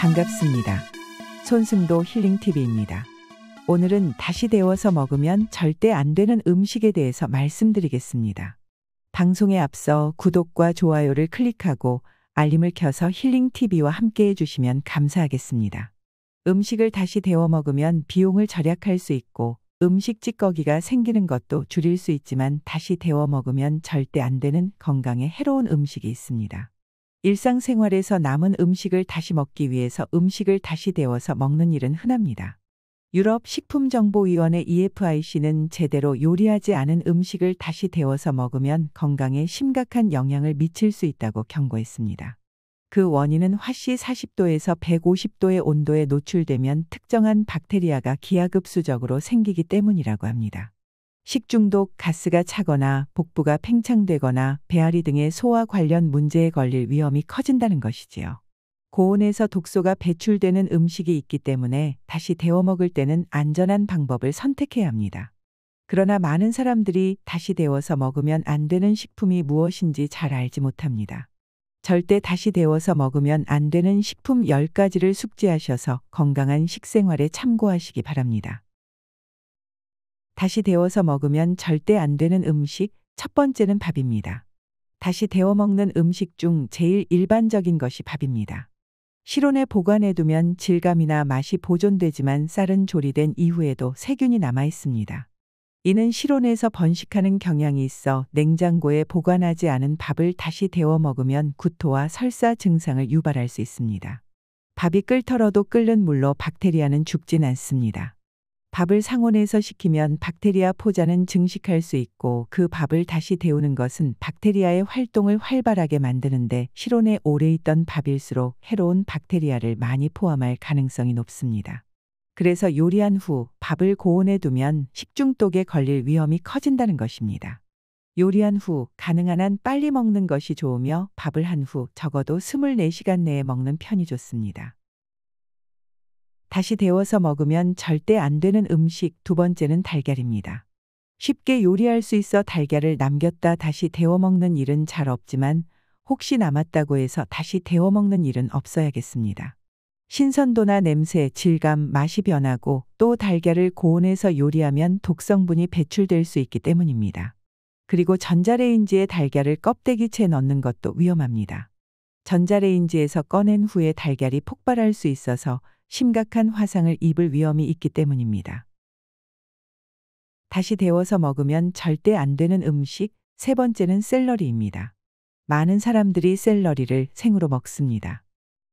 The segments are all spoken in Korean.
반갑습니다. 손승도 힐링TV입니다. 오늘은 다시 데워서 먹으면 절대 안 되는 음식에 대해서 말씀드리겠습니다. 방송에 앞서 구독과 좋아요를 클릭하고 알림을 켜서 힐링TV와 함께 해주시면 감사하겠습니다. 음식을 다시 데워 먹으면 비용을 절약할 수 있고 음식 찌꺼기가 생기는 것도 줄일 수 있지만 다시 데워 먹으면 절대 안 되는 건강에 해로운 음식이 있습니다. 일상생활에서 남은 음식을 다시 먹기 위해서 음식을 다시 데워서 먹는 일은 흔합니다. 유럽 식품정보위원회 EFIC는 제대로 요리하지 않은 음식을 다시 데워서 먹으면 건강에 심각한 영향을 미칠 수 있다고 경고했습니다. 그 원인은 화씨 40도에서 150도의 온도에 노출되면 특정한 박테리아가 기하급수적으로 생기기 때문이라고 합니다. 식중독, 가스가 차거나 복부가 팽창되거나 배앓이 등의 소화 관련 문제에 걸릴 위험이 커진다는 것이지요. 고온에서 독소가 배출되는 음식이 있기 때문에 다시 데워 먹을 때는 안전한 방법을 선택해야 합니다. 그러나 많은 사람들이 다시 데워서 먹으면 안 되는 식품이 무엇인지 잘 알지 못합니다. 절대 다시 데워서 먹으면 안 되는 식품 10가지를 숙지하셔서 건강한 식생활에 참고하시기 바랍니다. 다시 데워서 먹으면 절대 안 되는 음식 첫 번째는 밥입니다. 다시 데워 먹는 음식 중 제일 일반적인 것이 밥입니다. 실온에 보관해두면 질감이나 맛이 보존되지만 쌀은 조리된 이후에도 세균이 남아 있습니다. 이는 실온에서 번식하는 경향이 있어 냉장고에 보관하지 않은 밥을 다시 데워 먹으면 구토와 설사 증상을 유발할 수 있습니다. 밥이 끓더라도 끓는 물로 박테리아는 죽진 않습니다. 밥을 상온에서 식히면 박테리아 포자는 증식할 수 있고 그 밥을 다시 데우는 것은 박테리아의 활동을 활발하게 만드는데 실온에 오래 있던 밥일수록 해로운 박테리아를 많이 포함할 가능성이 높습니다. 그래서 요리한 후 밥을 고온에 두면 식중독에 걸릴 위험이 커진다는 것입니다. 요리한 후 가능한 한 빨리 먹는 것이 좋으며 밥을 한 후 적어도 24시간 내에 먹는 편이 좋습니다. 다시 데워서 먹으면 절대 안 되는 음식 두 번째는 달걀입니다. 쉽게 요리할 수 있어 달걀을 남겼다 다시 데워 먹는 일은 잘 없지만 혹시 남았다고 해서 다시 데워 먹는 일은 없어야겠습니다. 신선도나 냄새, 질감, 맛이 변하고 또 달걀을 고온에서 요리하면 독성분이 배출될 수 있기 때문입니다. 그리고 전자레인지에 달걀을 껍데기채 넣는 것도 위험합니다. 전자레인지에서 꺼낸 후에 달걀이 폭발할 수 있어서 심각한 화상을 입을 위험이 있기 때문입니다. 다시 데워서 먹으면 절대 안 되는 음식 세 번째는 샐러리입니다. 많은 사람들이 샐러리를 생으로 먹습니다.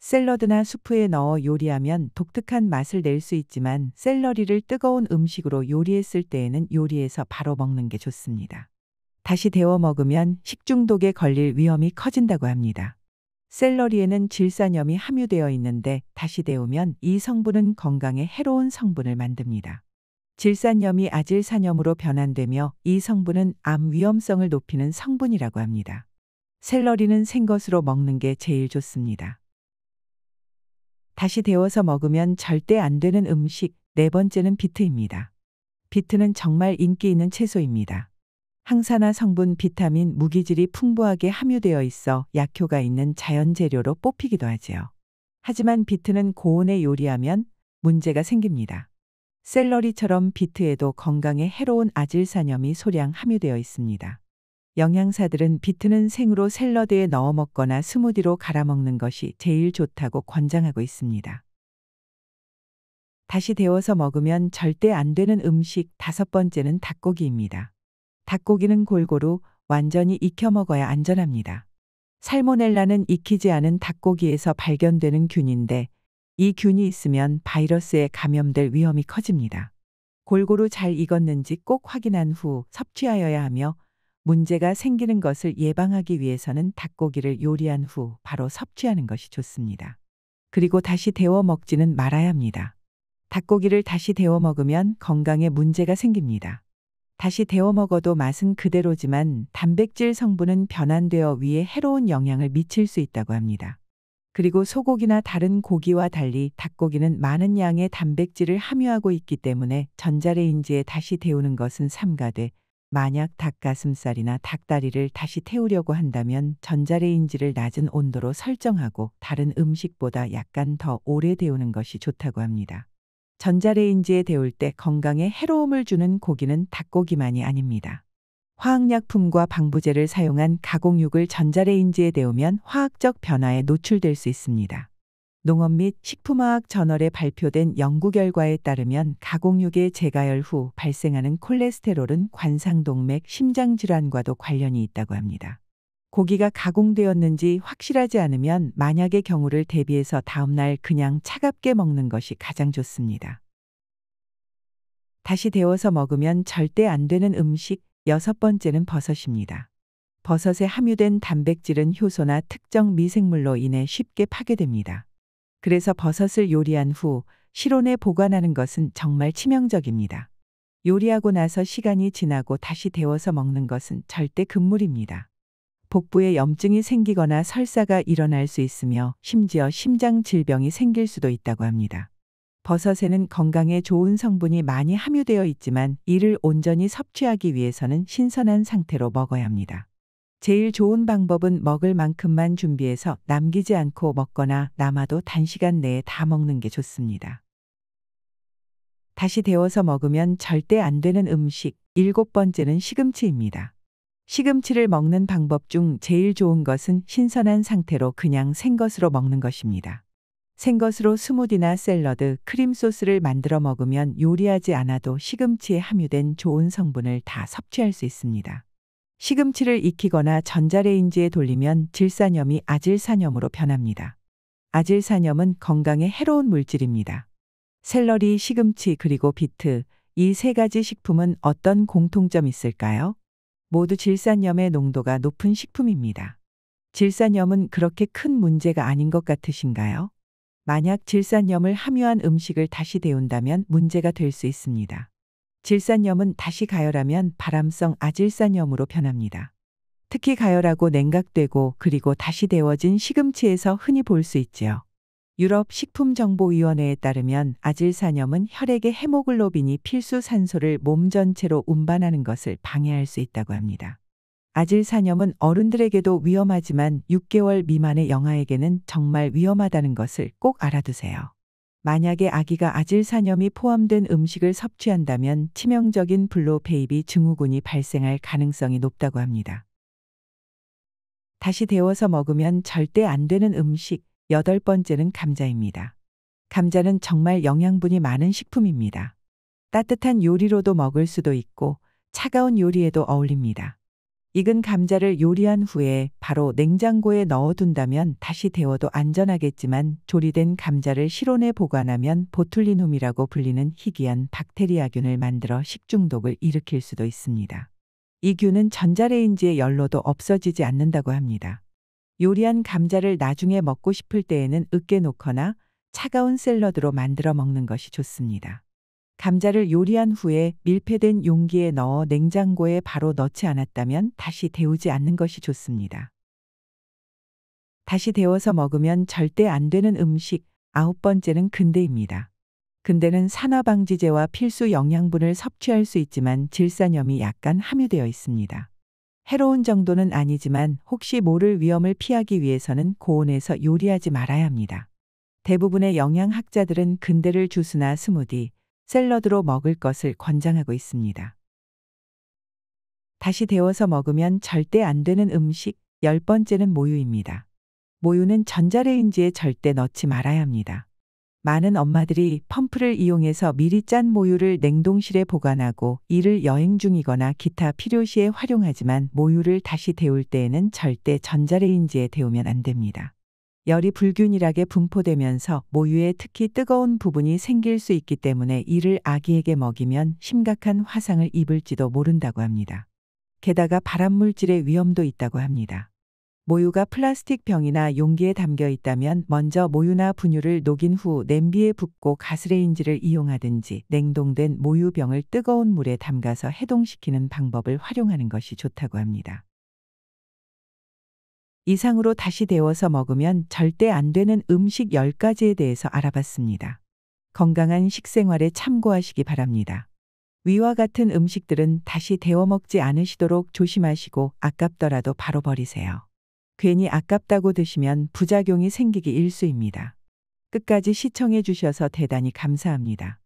샐러드나 수프에 넣어 요리하면 독특한 맛을 낼 수 있지만 샐러리를 뜨거운 음식으로 요리했을 때에는 요리해서 바로 먹는 게 좋습니다. 다시 데워 먹으면 식중독에 걸릴 위험이 커진다고 합니다. 샐러리에는 질산염이 함유되어 있는데 다시 데우면 이 성분은 건강에 해로운 성분을 만듭니다. 질산염이 아질산염으로 변환되며 이 성분은 암 위험성을 높이는 성분이라고 합니다. 샐러리는 생것으로 먹는 게 제일 좋습니다. 다시 데워서 먹으면 절대 안 되는 음식 네 번째는 비트입니다. 비트는 정말 인기 있는 채소입니다. 항산화 성분, 비타민, 무기질이 풍부하게 함유되어 있어 약효가 있는 자연 재료로 뽑히기도 하지요. 하지만 비트는 고온에 요리하면 문제가 생깁니다. 샐러리처럼 비트에도 건강에 해로운 아질산염이 소량 함유되어 있습니다. 영양사들은 비트는 생으로 샐러드에 넣어 먹거나 스무디로 갈아 먹는 것이 제일 좋다고 권장하고 있습니다. 다시 데워서 먹으면 절대 안 되는 음식 다섯 번째는 닭고기입니다. 닭고기는 골고루 완전히 익혀 먹어야 안전합니다. 살모넬라는 익히지 않은 닭고기에서 발견되는 균인데 이 균이 있으면 바이러스에 감염될 위험이 커집니다. 골고루 잘 익었는지 꼭 확인한 후 섭취하여야 하며 문제가 생기는 것을 예방하기 위해서는 닭고기를 요리한 후 바로 섭취하는 것이 좋습니다. 그리고 다시 데워 먹지는 말아야 합니다. 닭고기를 다시 데워 먹으면 건강에 문제가 생깁니다. 다시 데워 먹어도 맛은 그대로지만 단백질 성분은 변환되어 위에 해로운 영향을 미칠 수 있다고 합니다. 그리고 소고기나 다른 고기와 달리 닭고기는 많은 양의 단백질을 함유하고 있기 때문에 전자레인지에 다시 데우는 것은 삼가돼 만약 닭가슴살이나 닭다리를 다시 태우려고 한다면 전자레인지를 낮은 온도로 설정하고 다른 음식보다 약간 더 오래 데우는 것이 좋다고 합니다. 전자레인지에 데울 때 건강에 해로움을 주는 고기는 닭고기만이 아닙니다. 화학약품과 방부제를 사용한 가공육을 전자레인지에 데우면 화학적 변화에 노출될 수 있습니다. 농업 및 식품화학 저널에 발표된 연구 결과에 따르면 가공육의 재가열후 발생하는 콜레스테롤은 관상동맥 심장질환과도 관련이 있다고 합니다. 고기가 가공되었는지 확실하지 않으면 만약의 경우를 대비해서 다음날 그냥 차갑게 먹는 것이 가장 좋습니다. 다시 데워서 먹으면 절대 안 되는 음식 여섯 번째는 버섯입니다. 버섯에 함유된 단백질은 효소나 특정 미생물로 인해 쉽게 파괴됩니다. 그래서 버섯을 요리한 후 실온에 보관하는 것은 정말 치명적입니다. 요리하고 나서 시간이 지나고 다시 데워서 먹는 것은 절대 금물입니다. 복부에 염증이 생기거나 설사가 일어날 수 있으며 심지어 심장 질병이 생길 수도 있다고 합니다. 버섯에는 건강에 좋은 성분이 많이 함유되어 있지만 이를 온전히 섭취하기 위해서는 신선한 상태로 먹어야 합니다. 제일 좋은 방법은 먹을 만큼만 준비해서 남기지 않고 먹거나 남아도 단시간 내에 다 먹는 게 좋습니다. 다시 데워서 먹으면 절대 안 되는 음식, 일곱 번째는 시금치입니다. 시금치를 먹는 방법 중 제일 좋은 것은 신선한 상태로 그냥 생것으로 먹는 것입니다. 생것으로 스무디나 샐러드, 크림소스를 만들어 먹으면 요리하지 않아도 시금치에 함유된 좋은 성분을 다 섭취할 수 있습니다. 시금치를 익히거나 전자레인지에 돌리면 질산염이 아질산염으로 변합니다. 아질산염은 건강에 해로운 물질입니다. 샐러리, 시금치, 그리고 비트, 이 세 가지 식품은 어떤 공통점이 있을까요? 모두 질산염의 농도가 높은 식품입니다. 질산염은 그렇게 큰 문제가 아닌 것 같으신가요? 만약 질산염을 함유한 음식을 다시 데운다면 문제가 될 수 있습니다. 질산염은 다시 가열하면 바람성 아질산염으로 변합니다. 특히 가열하고 냉각되고 그리고 다시 데워진 시금치에서 흔히 볼 수 있지요. 유럽 식품정보위원회에 따르면 아질산염은 혈액의 헤모글로빈이 필수 산소를 몸 전체로 운반하는 것을 방해할 수 있다고 합니다. 아질산염은 어른들에게도 위험하지만 6개월 미만의 영아에게는 정말 위험하다는 것을 꼭 알아두세요. 만약에 아기가 아질산염이 포함된 음식을 섭취한다면 치명적인 블루베이비 증후군이 발생할 가능성이 높다고 합니다. 다시 데워서 먹으면 절대 안 되는 음식, 여덟 번째는 감자입니다. 감자는 정말 영양분이 많은 식품입니다. 따뜻한 요리로도 먹을 수도 있고 차가운 요리에도 어울립니다. 익은 감자를 요리한 후에 바로 냉장고에 넣어둔다면 다시 데워도 안전하겠지만 조리된 감자를 실온에 보관하면 보툴리눔이라고 불리는 희귀한 박테리아균을 만들어 식중독을 일으킬 수도 있습니다. 이 균은 전자레인지의 열로도 없어지지 않는다고 합니다. 요리한 감자를 나중에 먹고 싶을 때에는 으깨 놓거나 차가운 샐러드로 만들어 먹는 것이 좋습니다. 감자를 요리한 후에 밀폐된 용기에 넣어 냉장고에 바로 넣지 않았다면 다시 데우지 않는 것이 좋습니다. 다시 데워서 먹으면 절대 안 되는 음식 아홉 번째는 근대입니다. 근대는 산화방지제와 필수 영양분을 섭취할 수 있지만 질산염이 약간 함유되어 있습니다. 해로운 정도는 아니지만 혹시 모를 위험을 피하기 위해서는 고온에서 요리하지 말아야 합니다. 대부분의 영양학자들은 근대를 주스나 스무디, 샐러드로 먹을 것을 권장하고 있습니다. 다시 데워서 먹으면 절대 안 되는 음식 열 번째는 모유입니다. 모유는 전자레인지에 절대 넣지 말아야 합니다. 많은 엄마들이 펌프를 이용해서 미리 짠 모유를 냉동실에 보관하고 이를 여행 중이거나 기타 필요시에 활용하지만 모유를 다시 데울 때에는 절대 전자레인지에 데우면 안 됩니다. 열이 불균일하게 분포되면서 모유에 특히 뜨거운 부분이 생길 수 있기 때문에 이를 아기에게 먹이면 심각한 화상을 입을지도 모른다고 합니다. 게다가 발암물질의 위험도 있다고 합니다. 모유가 플라스틱 병이나 용기에 담겨 있다면 먼저 모유나 분유를 녹인 후 냄비에 붓고 가스레인지를 이용하든지 냉동된 모유병을 뜨거운 물에 담가서 해동시키는 방법을 활용하는 것이 좋다고 합니다. 이상으로 다시 데워서 먹으면 절대 안 되는 음식 10가지에 대해서 알아봤습니다. 건강한 식생활에 참고하시기 바랍니다. 위와 같은 음식들은 다시 데워 먹지 않으시도록 조심하시고 아깝더라도 바로 버리세요. 괜히 아깝다고 드시면 부작용이 생기기 일쑤입니다 끝까지 시청해 주셔서 대단히 감사합니다.